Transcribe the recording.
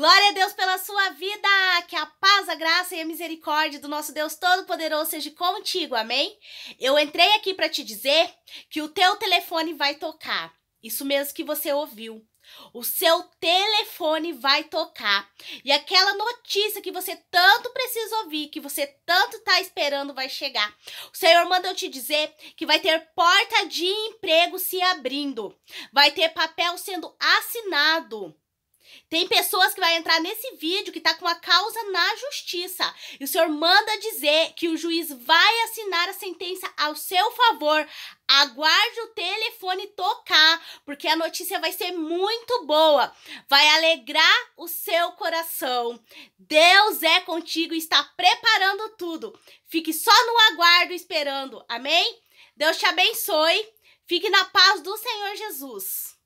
Glória a Deus pela sua vida, que a paz, a graça e a misericórdia do nosso Deus Todo-Poderoso seja contigo, amém? Eu entrei aqui para te dizer que o teu telefone vai tocar, isso mesmo que você ouviu. O seu telefone vai tocar e aquela notícia que você tanto precisa ouvir, que você tanto está esperando, vai chegar. O Senhor manda eu te dizer que vai ter porta de emprego se abrindo, vai ter papel sendo assinado tem pessoas que vai entrar nesse vídeo que tá com a causa na justiça. E o senhor manda dizer que o juiz vai assinar a sentença ao seu favor. Aguarde o telefone tocar, porque a notícia vai ser muito boa. Vai alegrar o seu coração. Deus é contigo e está preparando tudo. Fique só no aguardo esperando. Amém? Deus te abençoe. Fique na paz do Senhor Jesus.